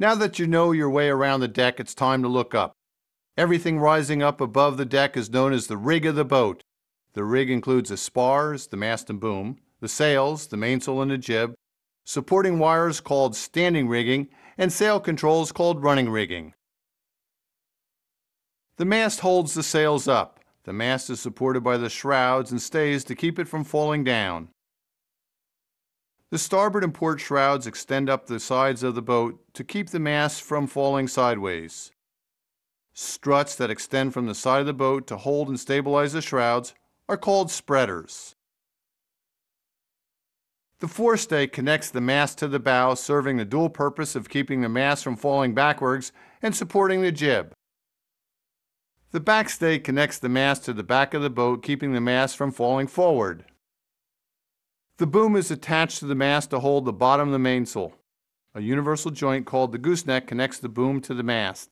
Now that you know your way around the deck, it's time to look up. Everything rising up above the deck is known as the rig of the boat. The rig includes the spars, the mast and boom, the sails, the mainsail and the jib, supporting wires called standing rigging, and sail controls called running rigging. The mast holds the sails up. The mast is supported by the shrouds and stays to keep it from falling down. The starboard and port shrouds extend up the sides of the boat to keep the mast from falling sideways. Struts that extend from the side of the boat to hold and stabilize the shrouds are called spreaders. The forestay connects the mast to the bow, serving the dual purpose of keeping the mast from falling backwards and supporting the jib. The backstay connects the mast to the back of the boat, keeping the mast from falling forward. The boom is attached to the mast to hold the bottom of the mainsail. A universal joint called the gooseneck connects the boom to the mast.